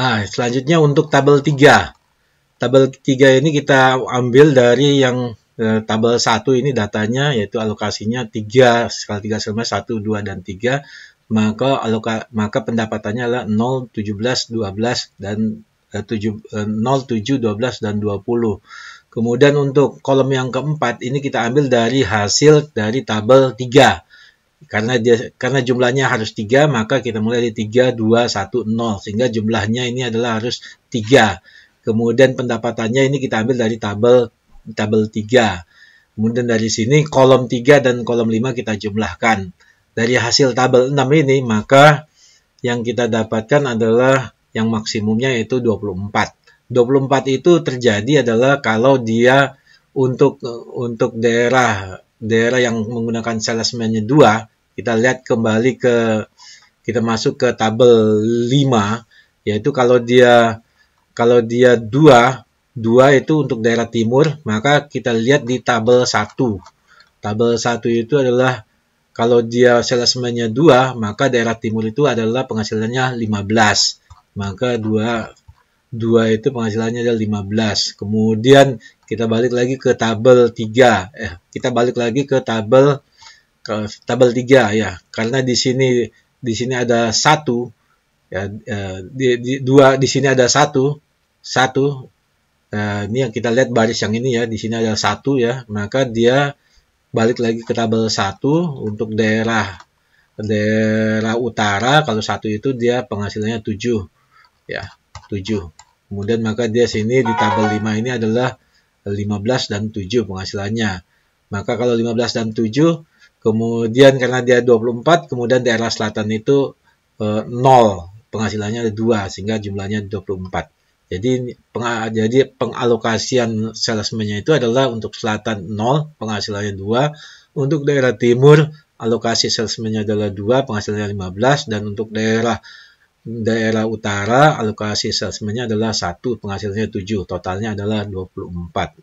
Nah, selanjutnya untuk tabel 3. Tabel 3 ini kita ambil dari yang eh, tabel 1 ini datanya yaitu alokasinya 3 skala 3 sama 1, 2 dan 3 maka aloka, maka pendapatannya adalah 0, 17, 12 dan eh, 7, eh, 0, 7, 12 dan 20. Kemudian untuk kolom yang keempat ini kita ambil dari hasil dari tabel 3 karena dia karena jumlahnya harus tiga maka kita mulai di tiga dua satu nol sehingga jumlahnya ini adalah harus tiga Kemudian pendapatannya ini kita ambil dari tabel tabel tiga Kemudian dari sini kolom tiga dan kolom lima kita jumlahkan. Dari hasil tabel enam ini maka yang kita dapatkan adalah yang maksimumnya yaitu 24. 24 itu terjadi adalah kalau dia untuk untuk daerah daerah yang menggunakan salesman-nya 2, kita lihat kembali ke kita masuk ke tabel 5 yaitu kalau dia kalau dia 2 2 itu untuk daerah timur, maka kita lihat di tabel 1. Tabel 1 itu adalah kalau dia salesman-nya 2, maka daerah timur itu adalah penghasilannya 15. Maka 2 2 itu penghasilannya adalah 15. Kemudian kita balik lagi ke tabel 3. Eh, kita balik lagi ke tabel ke tabel 3 ya. Karena di sini di sini ada 1 ya eh, di, di 2 di sini ada 1. 1 eh, ini yang kita lihat baris yang ini ya di sini ada 1 ya maka dia balik lagi ke tabel 1 untuk daerah daerah utara kalau satu itu dia penghasilannya 7 ya 7. Kemudian maka dia sini di tabel 5 ini adalah 15 dan 7 penghasilannya. Maka kalau 15 dan 7, kemudian karena dia 24, kemudian daerah selatan itu e, eh, 0, penghasilannya ada 2, sehingga jumlahnya 24. Jadi, peng, jadi pengalokasian salesman-nya itu adalah untuk selatan 0, penghasilannya 2, untuk daerah timur alokasi salesman-nya adalah 2, penghasilannya 15, dan untuk daerah daerah utara alokasi salesmennya adalah satu penghasilnya 7, totalnya adalah 24.